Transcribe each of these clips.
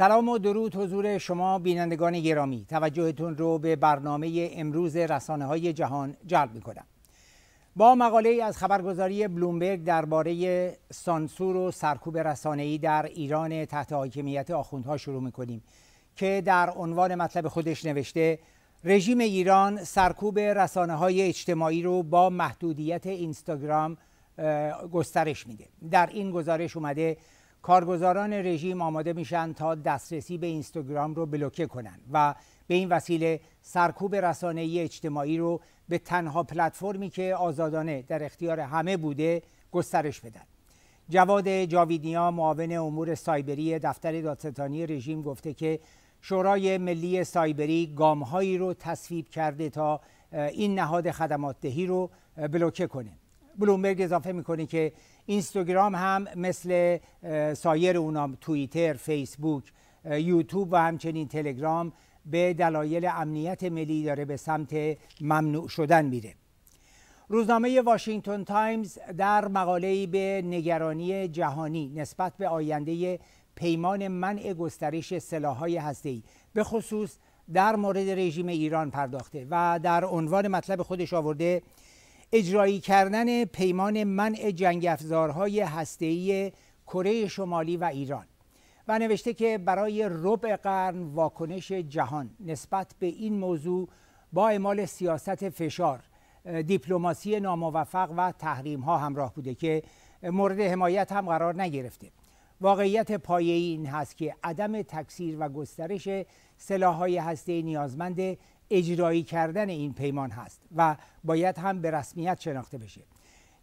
سلام و درود حضور شما بینندگان گرامی توجهتون رو به برنامه امروز رسانه های جهان جلب می کنم با مقاله از خبرگزاری بلومبرگ درباره سانسور و سرکوب ای در ایران تحت حاکمیت آخوندها شروع می کنیم که در عنوان مطلب خودش نوشته رژیم ایران سرکوب رسانه های اجتماعی رو با محدودیت اینستاگرام گسترش میده در این گزارش اومده کارگزاران رژیم آماده میشن تا دسترسی به اینستاگرام رو بلوکه کنن و به این وسیله سرکوب رسانه اجتماعی رو به تنها پلتفرمی که آزادانه در اختیار همه بوده گسترش بدن جواد جاویدنیا معاون امور سایبری دفتر دادستانی رژیم گفته که شورای ملی سایبری گامهایی رو تصویب کرده تا این نهاد خدمات دهی رو بلوکه کنه بلومبرگ اضافه میکنه که اینستاگرام هم مثل سایر اونام توییتر فیسبوک یوتیوب و همچنین تلگرام به دلایل امنیت ملی داره به سمت ممنوع شدن میره روزنامه واشنگتن تایمز در مقاله‌ای به نگرانی جهانی نسبت به آینده پیمان منع گسترش سلاح‌های هسته‌ای به خصوص در مورد رژیم ایران پرداخته و در عنوان مطلب خودش آورده اجرایی کردن پیمان منع جنگ افزارهای هسته‌ای کره شمالی و ایران و نوشته که برای ربع قرن واکنش جهان نسبت به این موضوع با اعمال سیاست فشار دیپلماسی ناموفق و تحریم ها همراه بوده که مورد حمایت هم قرار نگرفته واقعیت پایه این هست که عدم تکثیر و گسترش های هسته نیازمند اجرایی کردن این پیمان هست و باید هم به رسمیت شناخته بشه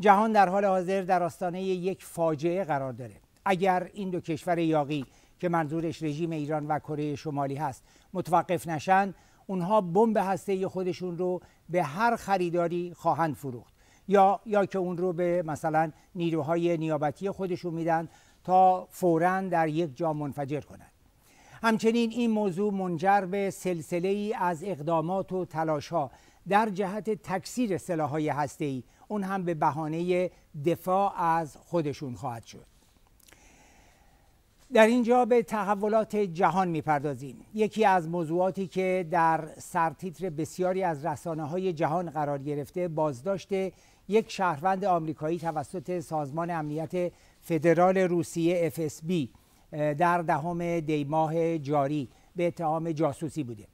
جهان در حال حاضر در آستانه یک فاجعه قرار داره اگر این دو کشور یاقی که منظورش رژیم ایران و کره شمالی هست متوقف نشن اونها بمب هسته خودشون رو به هر خریداری خواهند فروخت یا یا که اون رو به مثلا نیروهای نیابتی خودشون میدن تا فورا در یک جا منفجر کنند همچنین این موضوع منجر به سلسله ای از اقدامات و تلاش ها در جهت تکثیر هسته ای اون هم به بهانه دفاع از خودشون خواهد شد در اینجا به تحولات جهان میپردازیم یکی از موضوعاتی که در سرتیتر بسیاری از رسانه های جهان قرار گرفته بازداشت یک شهروند آمریکایی توسط سازمان امنیت فدرال روسیه FSB در دهم دی ماه جاری به اتهام جاسوسی بوده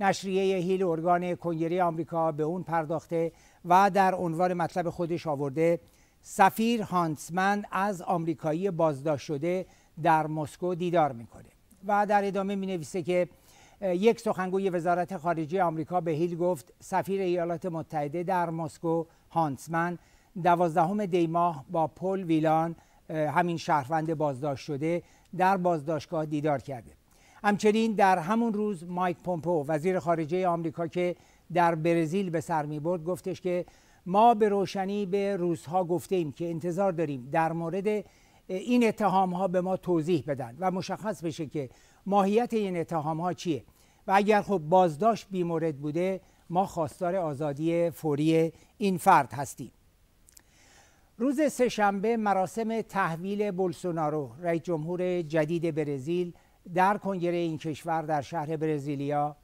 نشریه هیل ارگان کنگره آمریکا به اون پرداخته و در عنوان مطلب خودش آورده سفیر هانسمن از آمریکایی بازداشت شده در مسکو دیدار میکنه و در ادامه می نویسه که یک سخنگوی وزارت خارجه آمریکا به هیل گفت سفیر ایالات متحده در مسکو هانسمن دوازدهم دی ماه با پل ویلان همین شهروند بازداشت شده در بازداشتگاه دیدار کرده همچنین در همون روز مایک پومپو وزیر خارجه آمریکا که در برزیل به سر می برد گفتش که ما به روشنی به روزها گفته ایم که انتظار داریم در مورد این اتهام ها به ما توضیح بدن و مشخص بشه که ماهیت این اتهام ها چیه و اگر خب بازداشت بیمورد بوده ما خواستار آزادی فوری این فرد هستیم روز شنبه مراسم تحویل بولسونارو رئیس جمهور جدید برزیل در کنگره این کشور در شهر برزیلیا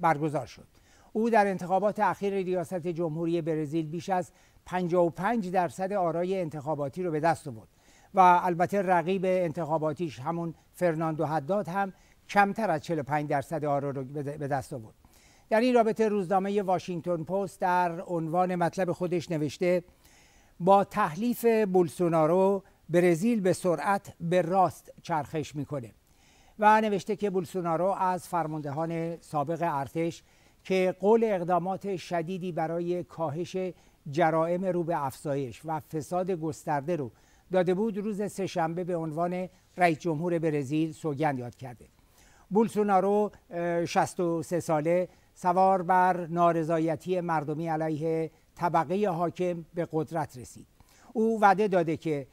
برگزار شد او در انتخابات اخیر ریاست جمهوری برزیل بیش از 55 درصد آرای انتخاباتی رو به دست آورد و البته رقیب انتخاباتیش همون فرناندو حداد هم کمتر از 45 درصد آرا رو به دست آورد در این رابطه روزنامه واشنگتن پست در عنوان مطلب خودش نوشته با تحلیف بولسونارو برزیل به سرعت به راست چرخش میکنه و نوشته که بولسونارو از فرماندهان سابق ارتش که قول اقدامات شدیدی برای کاهش جرائم رو به افزایش و فساد گسترده رو داده بود روز سهشنبه به عنوان رئیس جمهور برزیل سوگند یاد کرده بولسونارو 63 ساله سوار بر نارضایتی مردمی علیه طبقه حاکم به قدرت رسید او وعده داده که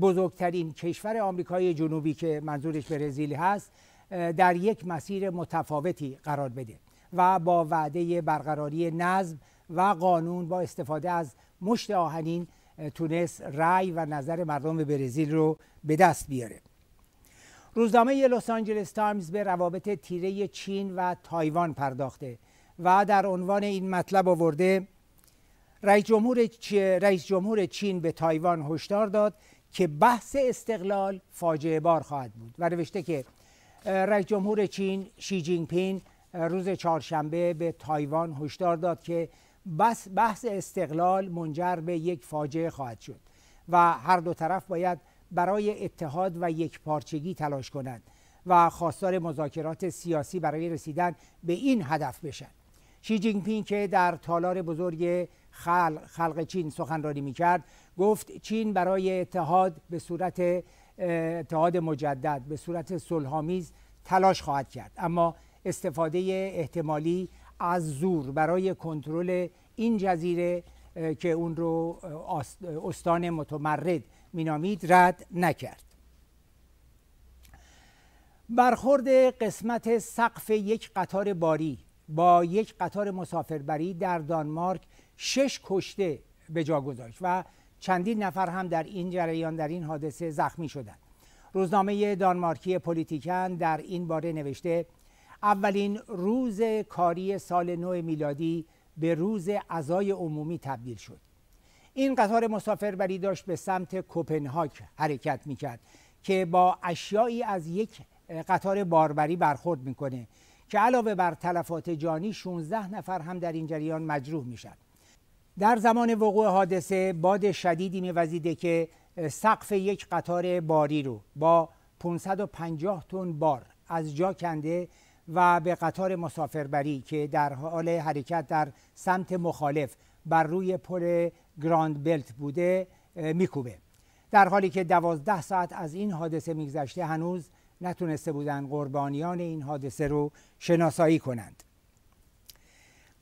بزرگترین کشور آمریکای جنوبی که منظورش برزیل هست در یک مسیر متفاوتی قرار بده و با وعده برقراری نظم و قانون با استفاده از مشت آهنین تونست رأی و نظر مردم برزیل رو به دست بیاره روزنامه لس آنجلس تایمز به روابط تیره چین و تایوان پرداخته و در عنوان این مطلب آورده رئیس جمهور, رئیس جمهور چین به تایوان هشدار داد که بحث استقلال فاجعه بار خواهد بود و نوشته که رئیس جمهور چین شی جینگ پین روز چهارشنبه به تایوان هشدار داد که بس بحث استقلال منجر به یک فاجعه خواهد شد و هر دو طرف باید برای اتحاد و یکپارچگی تلاش کنند و خواستار مذاکرات سیاسی برای رسیدن به این هدف بشن شی جینگ پین که در تالار بزرگ خلق, خلق چین سخنرانی کرد گفت چین برای اتحاد به صورت اتحاد مجدد به صورت سلحامیز تلاش خواهد کرد اما استفاده احتمالی از زور برای کنترل این جزیره که اون رو استان متمرد مینامید رد نکرد برخورد قسمت سقف یک قطار باری با یک قطار مسافربری در دانمارک شش کشته به جا گذاشت و چندین نفر هم در این جریان در این حادثه زخمی شدند روزنامه دانمارکی پلیتیکن در این باره نوشته اولین روز کاری سال نو میلادی به روز عزای عمومی تبدیل شد این قطار مسافربری داشت به سمت کوپنهاک حرکت میکرد که با اشیایی از یک قطار باربری برخورد میکنه که علاوه بر تلفات جانی 16 نفر هم در این جریان مجروح میشن در زمان وقوع حادثه باد شدیدی میوزیده که سقف یک قطار باری رو با 550 تن بار از جا کنده و به قطار مسافربری که در حال حرکت در سمت مخالف بر روی پل گراند بلت بوده میکوبه در حالی که دوازده ساعت از این حادثه میگذشته هنوز نتونسته بودند قربانیان این حادثه رو شناسایی کنند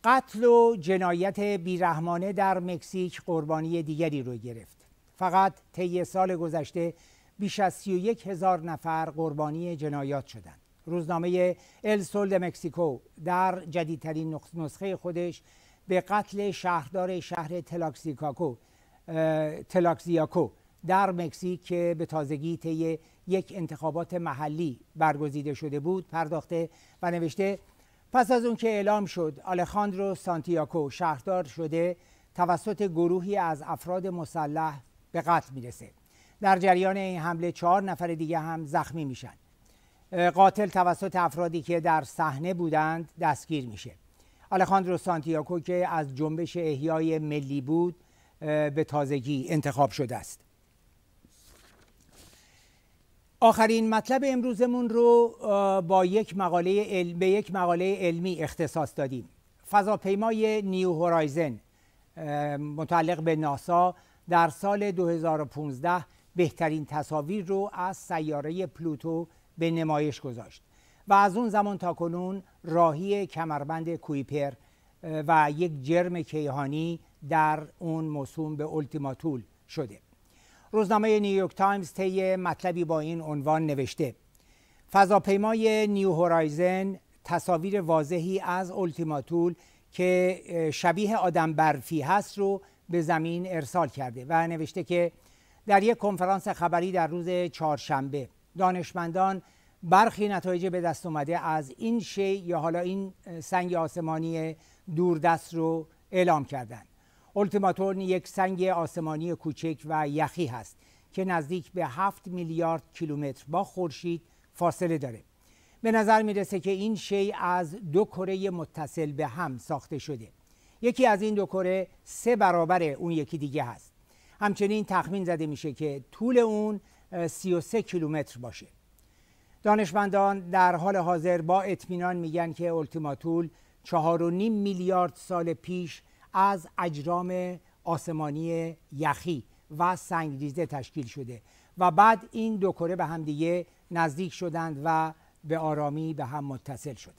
قتل و جنایت بیرحمانه در مکزیک قربانی دیگری رو گرفت فقط طی سال گذشته بیش از 31 هزار نفر قربانی جنایات شدند روزنامه ال سول مکسیکو در جدیدترین نسخه خودش به قتل شهردار شهر تلاکسیکاکو تلاکزیاکو در مکزیک که به تازگی طی یک انتخابات محلی برگزیده شده بود پرداخته و نوشته پس از اون که اعلام شد آلخاندرو سانتیاکو شهردار شده توسط گروهی از افراد مسلح به قتل میرسه در جریان این حمله چهار نفر دیگه هم زخمی میشن قاتل توسط افرادی که در صحنه بودند دستگیر میشه آلخاندرو سانتیاکو که از جنبش احیای ملی بود به تازگی انتخاب شده است آخرین مطلب امروزمون رو با یک مقاله به یک مقاله علمی اختصاص دادیم فضاپیمای نیو هورایزن متعلق به ناسا در سال 2015 بهترین تصاویر رو از سیاره پلوتو به نمایش گذاشت و از اون زمان تا کنون راهی کمربند کویپر و یک جرم کیهانی در اون موسوم به التیماتول شده روزنامه نیویورک تایمز طی مطلبی با این عنوان نوشته فضاپیمای نیو هورایزن تصاویر واضحی از التیماتول که شبیه آدم برفی هست رو به زمین ارسال کرده و نوشته که در یک کنفرانس خبری در روز چهارشنبه دانشمندان برخی نتایج به دست اومده از این شی یا حالا این سنگ آسمانی دوردست رو اعلام کردند اولتیماتون یک سنگ آسمانی کوچک و یخی هست که نزدیک به 7 میلیارد کیلومتر با خورشید فاصله داره به نظر میرسه که این شی از دو کره متصل به هم ساخته شده یکی از این دو کره سه برابر اون یکی دیگه هست همچنین تخمین زده میشه که طول اون 33 کیلومتر باشه دانشمندان در حال حاضر با اطمینان میگن که اولتیماتول 4.5 میلیارد سال پیش از اجرام آسمانی یخی و سنگریزه تشکیل شده و بعد این دو کره به هم دیگه نزدیک شدند و به آرامی به هم متصل شدند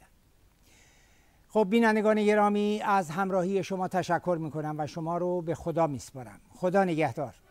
خب بینندگان گرامی از همراهی شما تشکر میکنم و شما رو به خدا میسپارم خدا نگهدار